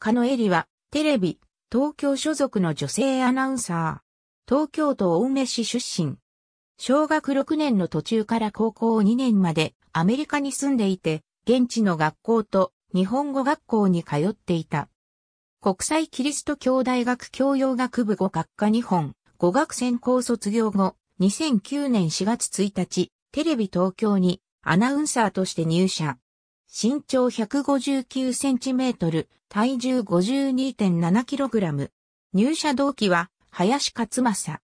カノエリは、テレビ、東京所属の女性アナウンサー。東京都大梅市出身。小学6年の途中から高校2年までアメリカに住んでいて、現地の学校と日本語学校に通っていた。国際キリスト教大学教養学部語学科日本語学専攻卒業後、2009年4月1日、テレビ東京にアナウンサーとして入社。身長159センチメートル、体重52.7キログラム。入社同期は、林勝正。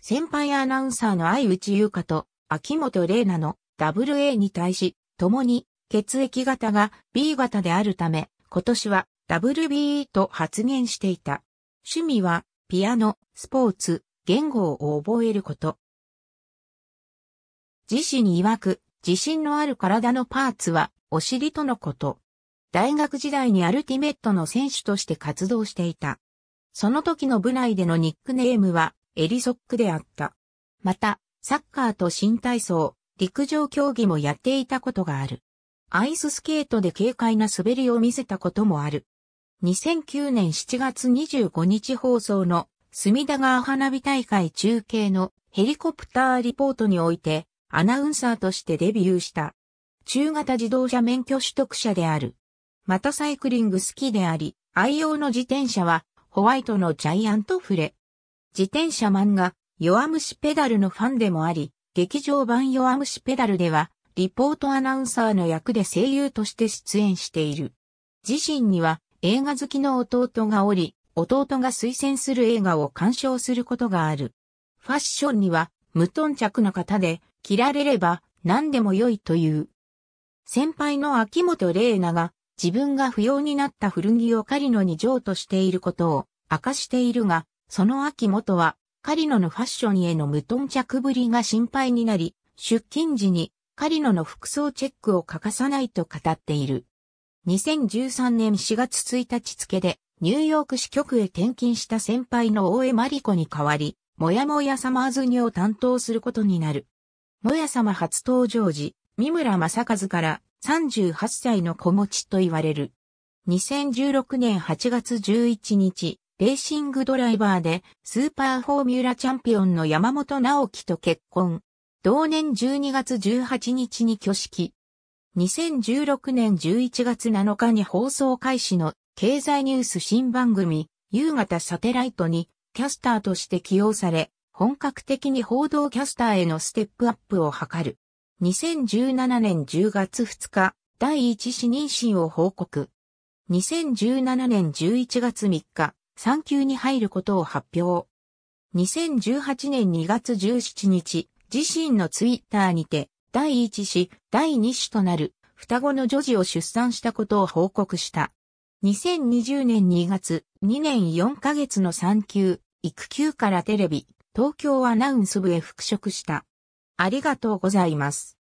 先輩アナウンサーの相内優香と、秋元玲奈の WA に対し、共に、血液型が B 型であるため、今年は WBE と発言していた。趣味は、ピアノ、スポーツ、言語を覚えること。自身に曰く、自信のある体のパーツはお尻とのこと。大学時代にアルティメットの選手として活動していた。その時の部内でのニックネームは、エリソックであった。また、サッカーと新体操、陸上競技もやっていたことがある。アイススケートで軽快な滑りを見せたこともある。2009年7月25日放送の隅田川花火大会中継のヘリコプターリポートにおいてアナウンサーとしてデビューした。中型自動車免許取得者である。またサイクリング好きであり、愛用の自転車は、ホワイトのジャイアントフレ。自転車漫画、弱虫ペダルのファンでもあり、劇場版弱虫ペダルでは、リポートアナウンサーの役で声優として出演している。自身には映画好きの弟がおり、弟が推薦する映画を鑑賞することがある。ファッションには無頓着な方で、着られれば何でも良いという。先輩の秋元玲奈が自分が不要になった古着を狩野に譲渡していることを明かしているが、その秋元は狩野のファッションへの無頓着ぶりが心配になり、出勤時に狩野の服装チェックを欠かさないと語っている。2013年4月1日付でニューヨーク支局へ転勤した先輩の大江真理子に代わり、もやもやサマーズニを担当することになる。もや様初登場時、三村正和から38歳の子持ちと言われる。2016年8月11日、レーシングドライバーでスーパーフォーミュラチャンピオンの山本直樹と結婚。同年12月18日に挙式。2016年11月7日に放送開始の経済ニュース新番組夕方サテライトにキャスターとして起用され、本格的に報道キャスターへのステップアップを図る。2017年10月2日、第一子妊娠を報告。2017年11月3日、産休に入ることを発表。2018年2月17日、自身のツイッターにて、第一子、第二子となる双子の女児を出産したことを報告した。2020年2月、2年4ヶ月の産休、育休からテレビ、東京アナウンス部へ復職した。ありがとうございます。